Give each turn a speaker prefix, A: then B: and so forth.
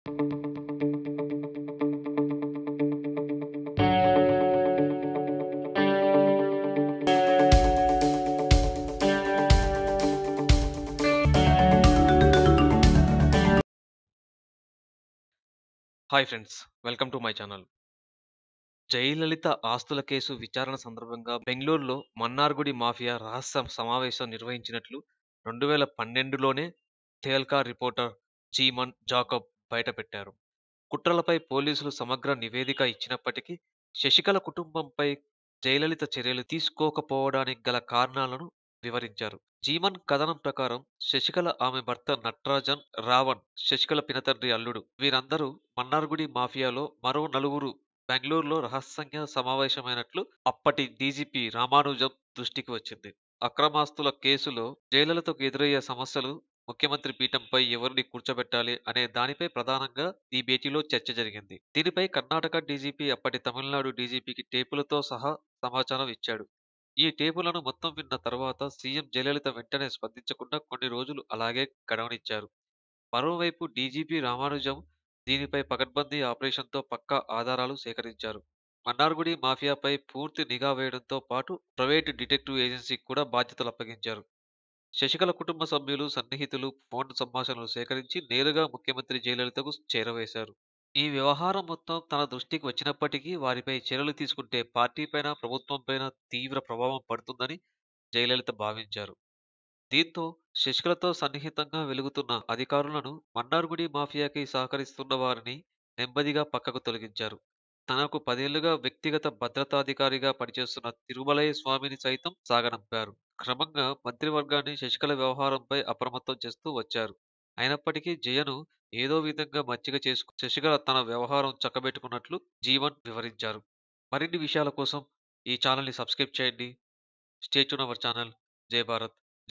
A: Hi friends welcome to my channel Jayalalitha ఆస్తుల కేసు విచారణ సందర్భంగా బెంగళూరులో మన్నార్గుడి మాఫియా రహస్య సమావేశం నిర్వహించినట్లు రెండు వేల పన్నెండులోనే తేల్కా రిపోర్టర్ జీమన్ జాకబ్ బయటపెట్టారు కుట్రలపై పోలీసులు సమగ్ర నివేదిక ఇచ్చినప్పటికీ శశికళ కుటుంబంపై జయలలిత చర్యలు తీసుకోకపోవడానికి గల కారణాలను వివరించారు జీమన్ కథనం ప్రకారం శశికళ ఆమె భర్త నట్రాజన్ రావణ్ శశికళ పినతండ్రి అల్లుడు వీరందరూ మన్నార్గుడి మాఫియాలో మరో నలుగురు బెంగళూరులో రహస్యంగా సమావేశమైనట్లు అప్పటి డీజీపీ రామానుజం దృష్టికి వచ్చింది అక్రమాస్తుల కేసులో జయలలితకు ఎదురయ్యే సమస్యలు ముఖ్యమంత్రి పీఠంపై ఎవరిని కూర్చోబెట్టాలి అనే దానిపై ప్రధానంగా ఈ భేటీలో చర్చ జరిగింది దీనిపై కర్ణాటక డీజీపీ అప్పటి తమిళనాడు డీజీపీకి టేపులతో సహా సమాచారం ఇచ్చాడు ఈ టేపులను మొత్తం విన్న తర్వాత సీఎం జయలలిత వెంటనే స్పందించకుండా కొన్ని రోజులు అలాగే గడవనిచ్చారు మరోవైపు డీజీపీ రామానుజం దీనిపై పకడ్బందీ ఆపరేషన్తో పక్కా ఆధారాలు సేకరించారు మన్నార్గుడి మాఫియాపై పూర్తి నిఘా వేయడంతో పాటు ప్రైవేటు డిటెక్టివ్ ఏజెన్సీకి కూడా బాధ్యతలు అప్పగించారు శశికళ కుటుంబ సభ్యులు, సన్నిహితులు ఫోన్ సంభాషణలు సేకరించి నేరుగా ముఖ్యమంత్రి జయలలితకు చేరవేశారు. ఈ వ్యవహారం మొత్తం తన దృష్టికి వచ్చినప్పటికీ వారిపై చర్యలు తీసుకుంటే పార్టీపైన, ప్రభుత్వంపైన తీవ్ర ప్రభావం పడుతుందని జయలలిత భావించారు. దీంతో శశికళతో సన్నిహితంగా వెలుగుతున్న అధికారులను, మన్నార్గుడి మాఫియాకి సహకరిస్తున్న వారిని నెమ్మదిగా పక్కకు తొలగించారు. తనకు పదేళ్లుగా వ్యక్తిగత భద్రతాధికారిగా పనిచేస్తున్న తిరుమలయ స్వామిని సైతం సాగనంపారు. క్రమంగా మంత్రివర్గాన్ని శశికళ వ్యవహారంపై అప్రమత్తం చేస్తూ వచ్చారు. అయినప్పటికీ జయను ఏదో విధంగా మచ్చిక చేసుకు శశికళ తన వ్యవహారం చక్కబెట్టుకున్నట్లు జీవన్ వివరించారు. మరిన్ని విషయాల కోసం ఈ ఛానల్ని సబ్స్క్రైబ్ చేయండి. Stay tune our channel. జయ భారత్.